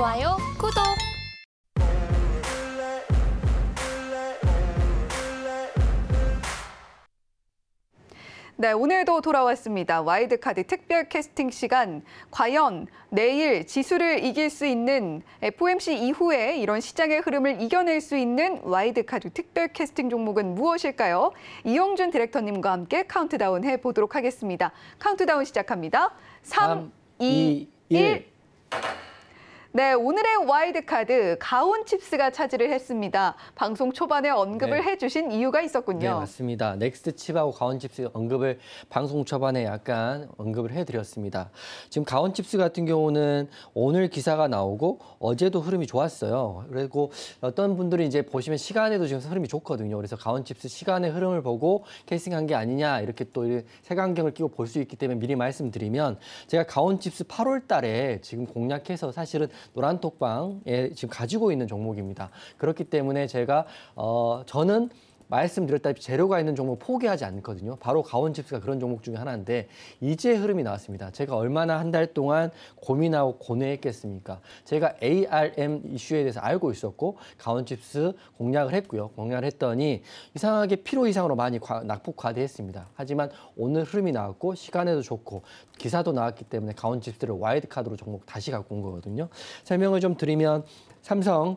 좋아요, 구독! 네, 오늘도 돌아왔습니다. 와이드카드 특별 캐스팅 시간. 과연 내일 지수를 이길 수 있는 FOMC 이후에 이런 시장의 흐름을 이겨낼 수 있는 와이드카드 특별 캐스팅 종목은 무엇일까요? 이용준 디렉터님과 함께 카운트다운 해보도록 하겠습니다. 카운트다운 시작합니다. 3, 3 2, 1. 1. 네, 오늘의 와이드카드 가온 칩스가 차지를 했습니다. 방송 초반에 언급을 네. 해주신 이유가 있었군요. 네, 맞습니다. 넥스트 칩하고 가온 칩스 언급을 방송 초반에 약간 언급을 해드렸습니다. 지금 가온 칩스 같은 경우는 오늘 기사가 나오고 어제도 흐름이 좋았어요. 그리고 어떤 분들이 이제 보시면 시간에도 지금 흐름이 좋거든요. 그래서 가온 칩스 시간의 흐름을 보고 캐싱한 게 아니냐 이렇게 또 색안경을 끼고 볼 수 있기 때문에 미리 말씀드리면 제가 가온 칩스 8월 달에 지금 공략해서 사실은 노란톡방에 지금 가지고 있는 종목입니다. 그렇기 때문에 제가 어 저는 말씀드렸다시피 재료가 있는 종목 포기하지 않거든요. 바로 가온칩스가 그런 종목 중에 하나인데 이제 흐름이 나왔습니다. 제가 얼마나 한 달 동안 고민하고 고뇌했겠습니까? 제가 ARM 이슈에 대해서 알고 있었고 가온칩스 공략을 했고요. 공략을 했더니 이상하게 필요 이상으로 많이 과, 낙폭 과대했습니다. 하지만 오늘 흐름이 나왔고 시간에도 좋고 기사도 나왔기 때문에 가온칩스를 와이드카드로 종목 다시 갖고 온 거거든요. 설명을 좀 드리면 삼성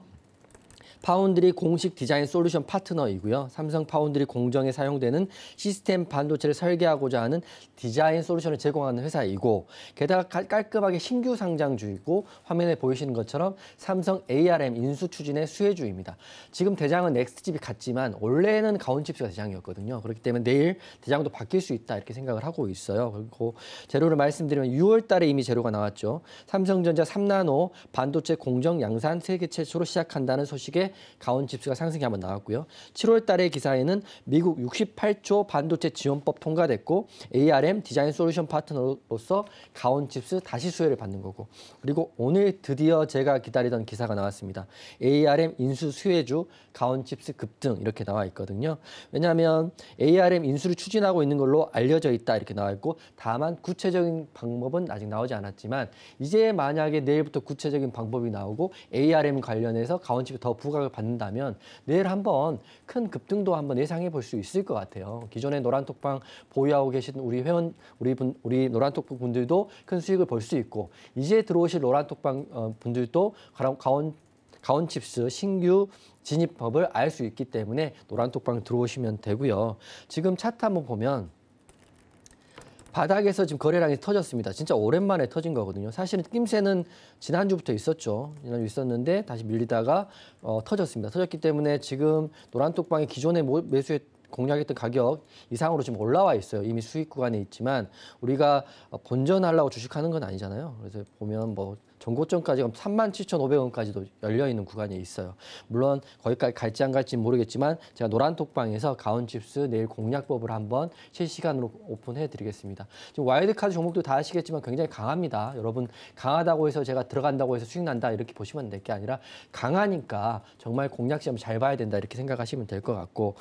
파운드리 공식 디자인 솔루션 파트너이고요. 삼성 파운드리 공정에 사용되는 시스템 반도체를 설계하고자 하는 디자인 솔루션을 제공하는 회사이고 게다가 깔끔하게 신규 상장 주이고 화면에 보이시는 것처럼 삼성 ARM 인수 추진의 수혜주입니다. 지금 대장은 넥스트칩이 같지만 원래는 가온칩스가 대장이었거든요. 그렇기 때문에 내일 대장도 바뀔 수 있다 이렇게 생각을 하고 있어요. 그리고 재료를 말씀드리면 6월 달에 이미 재료가 나왔죠. 삼성전자 3나노 반도체 공정 양산 세계 최초로 시작한다는 소식에 가온 지수가 상승이 한번 나왔고요. 7월 달의 기사에는 미국 68조 반도체 지원법 통과됐고 ARM 디자인 솔루션 파트너로서 가온 칩스 다시 수혜를 받는 거고 그리고 오늘 드디어 제가 기다리던 기사가 나왔습니다. ARM 인수 수혜주 가온 칩스 급등 이렇게 나와 있거든요. 왜냐하면 ARM 인수를 추진하고 있는 걸로 알려져 있다 이렇게 나와 있고 다만 구체적인 방법은 아직 나오지 않았지만 이제 만약에 내일부터 구체적인 방법이 나오고 ARM 관련해서 가온 칩이 더 부각 충격을 받는다면 내일 한번 큰 급등도 한번 예상해 볼 수 있을 것 같아요. 기존에 노란톡방 보유하고 계신 우리 회원 우리 분 우리 노란톡방 분들도 큰 수익을 볼 수 있고 이제 들어오실 노란톡방 어, 분들도 가온 가온칩스 신규 진입법을 알 수 있기 때문에 노란톡방 들어오시면 되고요. 지금 차트 한번 보면 바닥에서 지금 거래량이 터졌습니다. 진짜 오랜만에 터진 거거든요. 사실은 낌새는 지난주부터 있었죠. 지난주 있었는데 다시 밀리다가 어, 터졌습니다. 터졌기 때문에 지금 노란톡방이 기존에 매수에 공략했던 가격 이상으로 지금 올라와 있어요. 이미 수익 구간에 있지만 우리가 어, 본전하려고 주식하는 건 아니잖아요. 그래서 보면 뭐 전고점까지 그럼 37,500원까지도 열려 있는 구간이 있어요. 물론 거기까지 갈지 안 갈지 모르겠지만 제가 노란 톡방에서 가온칩스 내일 공략법을 한번 실시간으로 오픈해 드리겠습니다. 지금 와일드카드 종목도 다 아시겠지만 굉장히 강합니다. 여러분 강하다고 해서 제가 들어간다고 해서 수익 난다 이렇게 보시면 될 게 아니라 강하니까 정말 공략 시험 잘 봐야 된다 이렇게 생각하시면 될 것 같고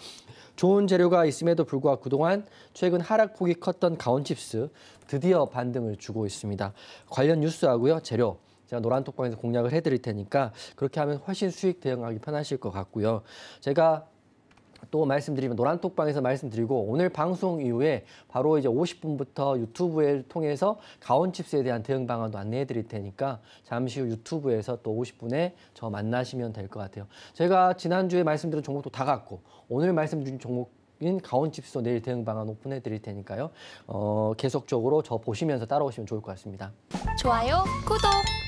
좋은 재료가 있음에도 불구하고 그동안 최근 하락폭이 컸던 가온칩스 드디어 반등을 주고 있습니다. 관련 뉴스하고요 재료 제가 노란톡방에서 공략을 해드릴 테니까 그렇게 하면 훨씬 수익 대응하기 편하실 것 같고요. 제가 또 말씀드리면 노란톡방에서 말씀드리고 오늘 방송 이후에 바로 이제 50분부터 유튜브를 통해서 가온칩스에 대한 대응 방안도 안내해 드릴 테니까 잠시 후 유튜브에서 또 50분에 저 만나시면 될 것 같아요. 제가 지난주에 말씀드린 종목도 다 갖고 오늘 말씀드린 종목 인 가온칩스도 내일 대응 방안 오픈해 드릴 테니까요. 어, 계속적으로 저 보시면서 따라오시면 좋을 것 같습니다. 좋아요, 구독.